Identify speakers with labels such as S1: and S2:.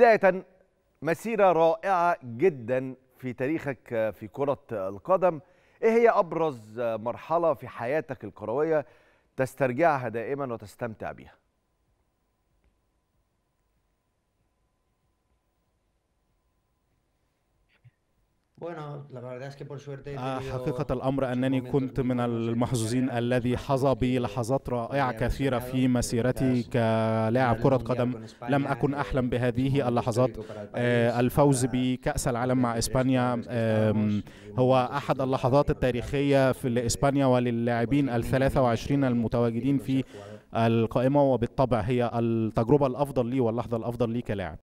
S1: بداية مسيرة رائعة جدا في تاريخك في كرة القدم ايه هي ابرز مرحلة في حياتك الكروية تسترجعها دائما وتستمتع بها
S2: آه، حقيقة الأمر أنني كنت
S3: من المحظوظين الذي حظى بلحظات eh, رائعة كثيرة في مسيرتي كلاعب كرة قدم لم أكن أحلم بهذه اللحظات آه، الفوز بكأس العالم مع إسبانيا آه، هو أحد اللحظات التاريخية في لإسبانيا وللاعبين الثلاثة وعشرين المتواجدين في القائمة وبالطبع هي التجربة الأفضل لي واللحظة الأفضل لي كلاعب